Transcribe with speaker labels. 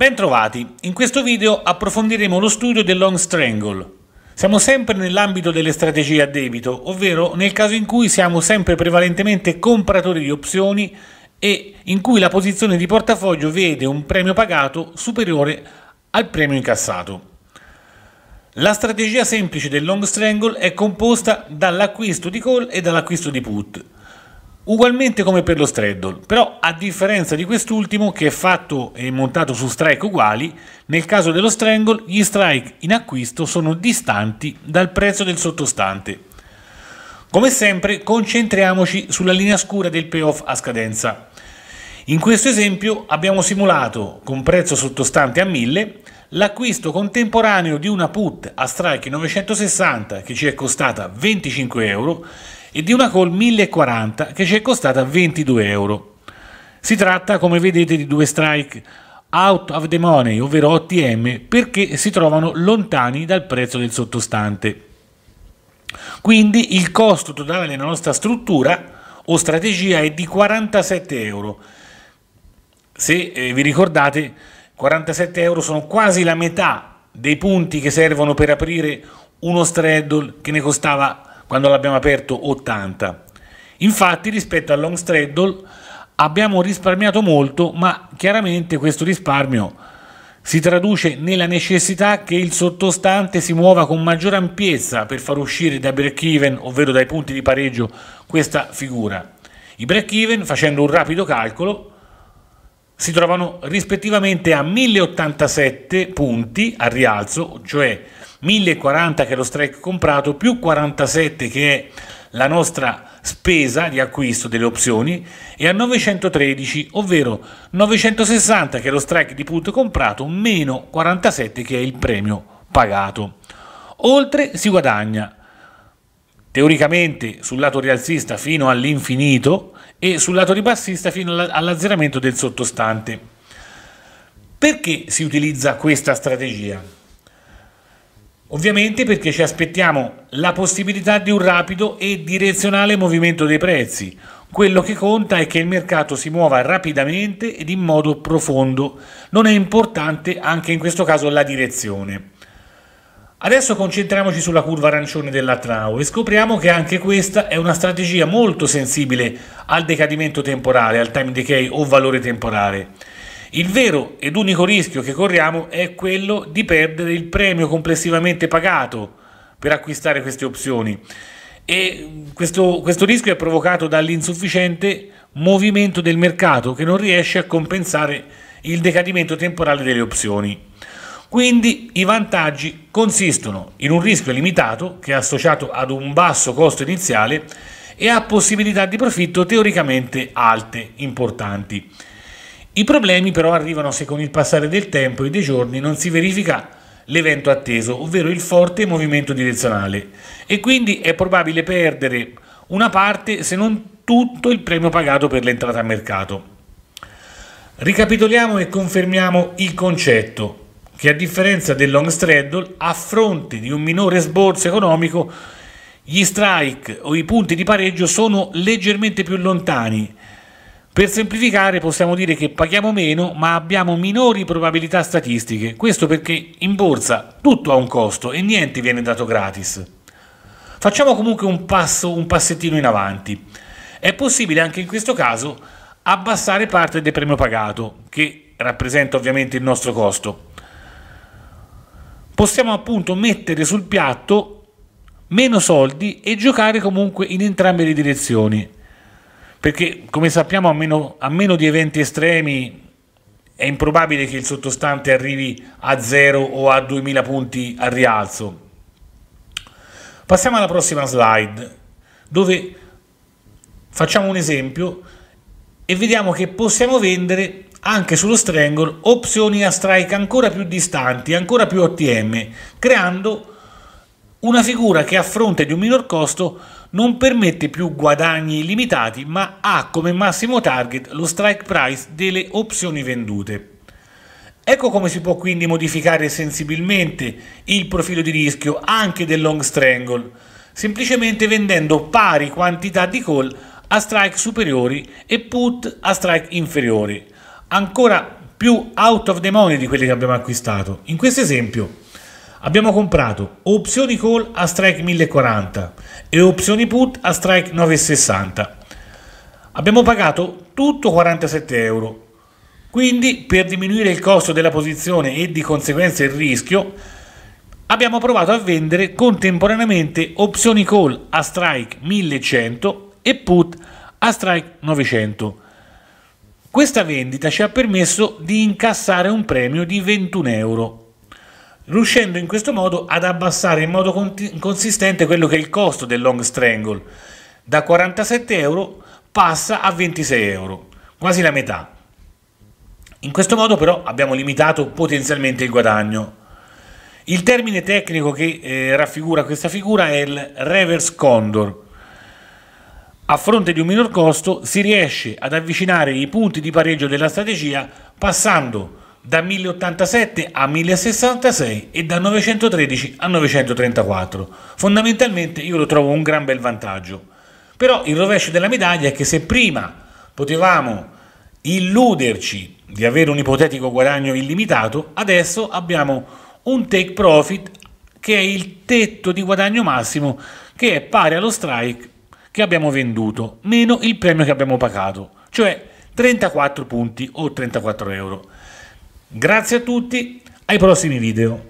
Speaker 1: Bentrovati, in questo video approfondiremo lo studio del long strangle. Siamo sempre nell'ambito delle strategie a debito, ovvero nel caso in cui siamo sempre prevalentemente compratori di opzioni e in cui la posizione di portafoglio vede un premio pagato superiore al premio incassato. La strategia semplice del long strangle è composta dall'acquisto di call e dall'acquisto di put ugualmente come per lo straddle, però a differenza di quest'ultimo che è fatto e montato su strike uguali, nel caso dello strangle gli strike in acquisto sono distanti dal prezzo del sottostante. Come sempre concentriamoci sulla linea scura del payoff a scadenza. In questo esempio abbiamo simulato con prezzo sottostante a 1000 l'acquisto contemporaneo di una put a strike 960 che ci è costata 25 euro e di una Call 1040 che ci è costata 22 euro. Si tratta, come vedete, di due strike out of the money, ovvero OTM, perché si trovano lontani dal prezzo del sottostante. Quindi il costo totale della nostra struttura o strategia è di 47 euro. Se eh, vi ricordate, 47 euro sono quasi la metà dei punti che servono per aprire uno straddle che ne costava quando l'abbiamo aperto 80. Infatti rispetto al long straddle abbiamo risparmiato molto, ma chiaramente questo risparmio si traduce nella necessità che il sottostante si muova con maggiore ampiezza per far uscire dai break even, ovvero dai punti di pareggio, questa figura. I break even, facendo un rapido calcolo, si trovano rispettivamente a 1087 punti al rialzo, cioè 1040 che è lo strike comprato più 47 che è la nostra spesa di acquisto delle opzioni e a 913 ovvero 960 che è lo strike di put comprato meno 47 che è il premio pagato oltre si guadagna teoricamente sul lato rialzista fino all'infinito e sul lato ribassista fino all'azzeramento del sottostante. Perché si utilizza questa strategia? Ovviamente perché ci aspettiamo la possibilità di un rapido e direzionale movimento dei prezzi. Quello che conta è che il mercato si muova rapidamente ed in modo profondo. Non è importante anche in questo caso la direzione. Adesso concentriamoci sulla curva arancione della Trao e scopriamo che anche questa è una strategia molto sensibile al decadimento temporale, al time decay o valore temporale. Il vero ed unico rischio che corriamo è quello di perdere il premio complessivamente pagato per acquistare queste opzioni e questo, questo rischio è provocato dall'insufficiente movimento del mercato che non riesce a compensare il decadimento temporale delle opzioni. Quindi i vantaggi consistono in un rischio limitato che è associato ad un basso costo iniziale e a possibilità di profitto teoricamente alte, importanti. I problemi però arrivano se con il passare del tempo e dei giorni non si verifica l'evento atteso, ovvero il forte movimento direzionale, e quindi è probabile perdere una parte se non tutto il premio pagato per l'entrata a mercato. Ricapitoliamo e confermiamo il concetto che a differenza del long straddle, a fronte di un minore sborso economico, gli strike o i punti di pareggio sono leggermente più lontani per semplificare possiamo dire che paghiamo meno ma abbiamo minori probabilità statistiche, questo perché in borsa tutto ha un costo e niente viene dato gratis. Facciamo comunque un passo, un passettino in avanti. È possibile anche in questo caso abbassare parte del premio pagato, che rappresenta ovviamente il nostro costo. Possiamo appunto mettere sul piatto meno soldi e giocare comunque in entrambe le direzioni perché come sappiamo a meno, a meno di eventi estremi è improbabile che il sottostante arrivi a 0 o a 2000 punti al rialzo. Passiamo alla prossima slide dove facciamo un esempio e vediamo che possiamo vendere anche sullo strangle opzioni a strike ancora più distanti, ancora più OTM, creando una figura che a fronte di un minor costo non permette più guadagni illimitati ma ha come massimo target lo strike price delle opzioni vendute. Ecco come si può quindi modificare sensibilmente il profilo di rischio anche del long strangle, semplicemente vendendo pari quantità di call a strike superiori e put a strike inferiori, ancora più out of the money di quelli che abbiamo acquistato. In questo esempio Abbiamo comprato opzioni call a strike 1040 e opzioni put a strike 960. Abbiamo pagato tutto 47 euro. Quindi, per diminuire il costo della posizione e di conseguenza il rischio, abbiamo provato a vendere contemporaneamente opzioni call a strike 1100 e put a strike 900. Questa vendita ci ha permesso di incassare un premio di 21 euro riuscendo in questo modo ad abbassare in modo consistente quello che è il costo del long strangle, da 47 euro passa a 26 euro, quasi la metà. In questo modo però abbiamo limitato potenzialmente il guadagno. Il termine tecnico che eh, raffigura questa figura è il reverse condor. A fronte di un minor costo si riesce ad avvicinare i punti di pareggio della strategia passando da 1087 a 1066 e da 913 a 934. Fondamentalmente io lo trovo un gran bel vantaggio. Però il rovescio della medaglia è che se prima potevamo illuderci di avere un ipotetico guadagno illimitato, adesso abbiamo un take profit che è il tetto di guadagno massimo che è pari allo strike che abbiamo venduto meno il premio che abbiamo pagato, cioè 34 punti o 34 euro. Grazie a tutti, ai prossimi video.